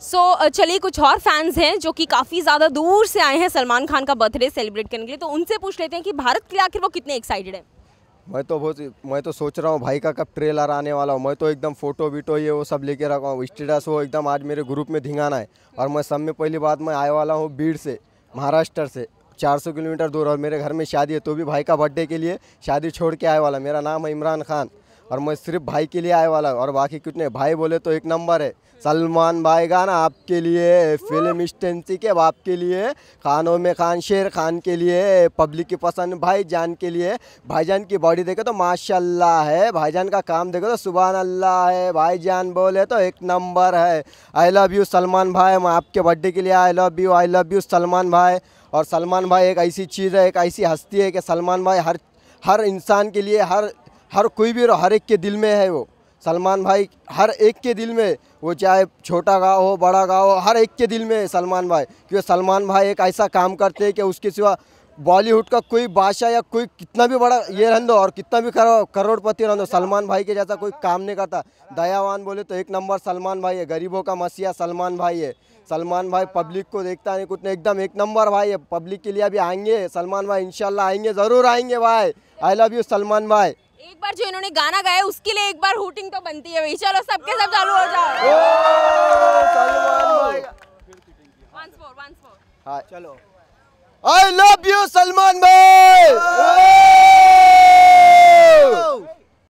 सो so, चलिए कुछ और फैंस हैं जो कि काफ़ी ज़्यादा दूर से आए हैं सलमान खान का बर्थडे सेलिब्रेट करने के लिए तो उनसे पूछ लेते हैं कि भारत के लिए आखिर वो कितने एक्साइटेड है मैं तो बहुत मैं तो सोच रहा हूँ भाई का कब ट्रेलर आने वाला हो मैं तो एकदम फोटो वीटो ये वो सब लेके रखा हूँ स्टेटस वो एकदम आज मेरे ग्रुप में धिंगाना है और मैं सब में पहली बात मैं आया वाला हूँ भीड़ से महाराष्ट्र से 400 किलोमीटर दूर और मेरे घर में शादी है तो भी भाई का बर्थडे के लिए शादी छोड़ के आया वाला मेरा नाम है इमरान खान और मैं सिर्फ भाई के लिए आए वाला और बाकी कुछ नहीं भाई बोले तो एक नंबर है सलमान भाई का ना आपके लिए फिल्म स्टेंसी के बाप के लिए खानों में खान शेर खान के लिए पब्लिक की पसंद भाई जान के लिए भाईजान की बॉडी देखे तो माशाल्लाह है भाईजान का काम देखे तो सुबह अल्लाह है भाईजान बोले तो एक नंबर है आई लव यू सलमान भाई मैं आपके बर्थडे के लिए I love you I love you Salman भाई और सलमान भाई एक ऐसी चीज़ है एक ऐसी हस्ती है कि सलमान भाई हर हर इंसान के लिए हर हर कोई भी हर एक के दिल में है वो सलमान भाई हर एक के दिल में वो चाहे छोटा गाँव हो बड़ा गाँव हो हर एक के दिल में है सलमान भाई क्योंकि सलमान भाई एक ऐसा काम करते हैं कि उसके सिवा बॉलीवुड का कोई बादशाह या कोई कितना भी बड़ा ये रहो और कितना भी करो करोड़पति रहो सलमान भाई के जैसा कोई काम नहीं करता दयावान बोले तो एक नंबर सलमान भाई है गरीबों का मसीहा सलमान भाई है सलमान भाई पब्लिक को देखता नहीं कुछ एकदम एक नंबर भाई है पब्लिक के लिए अभी आएंगे सलमान भाई इनशाला आएंगे ज़रूर आएंगे भाई आई लव यू सलमान भाई एक बार जो इन्होंने गाना गाया उसके लिए एक बार हूटिंग तो बनती है भाई चलो सबके सब चालू हो जाओ चलो आई लव यू सलमान भाई हाँ।